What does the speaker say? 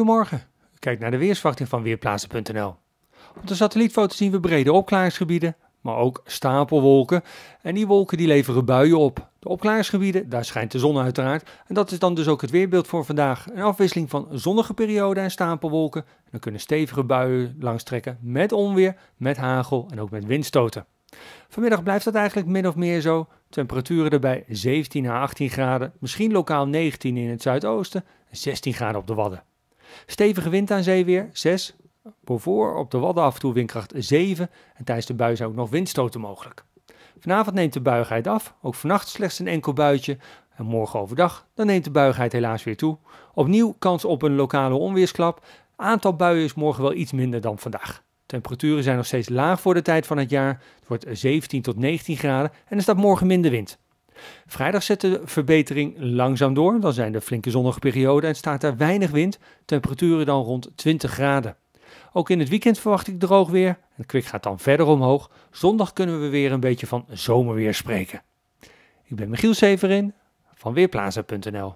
Goedemorgen. Kijk naar de weersverwachting van Weerplaatsen.nl. Op de satellietfoto zien we brede opklaarsgebieden, maar ook stapelwolken. En die wolken die leveren buien op. De opklaarsgebieden daar schijnt de zon uiteraard. En dat is dan dus ook het weerbeeld voor vandaag. Een afwisseling van zonnige perioden en stapelwolken. dan kunnen stevige buien langstrekken met onweer, met hagel en ook met windstoten. Vanmiddag blijft dat eigenlijk min of meer zo. Temperaturen erbij 17 à 18 graden, misschien lokaal 19 in het zuidoosten en 16 graden op de Wadden. Stevige wind aan zee weer, 6. voor op de Wadden af en toe windkracht 7. En tijdens de bui zijn ook nog windstoten mogelijk. Vanavond neemt de buigheid af. Ook vannacht slechts een enkel buitje. En morgen overdag, dan neemt de buigheid helaas weer toe. Opnieuw kans op een lokale onweersklap. Aantal buien is morgen wel iets minder dan vandaag. Temperaturen zijn nog steeds laag voor de tijd van het jaar. Het wordt 17 tot 19 graden en er staat morgen minder wind. Vrijdag zet de verbetering langzaam door. Dan zijn er flinke zonnige perioden en staat er weinig wind. Temperaturen dan rond 20 graden. Ook in het weekend verwacht ik droog weer. Het kwik gaat dan verder omhoog. Zondag kunnen we weer een beetje van zomerweer spreken. Ik ben Michiel Severin van Weerplaza.nl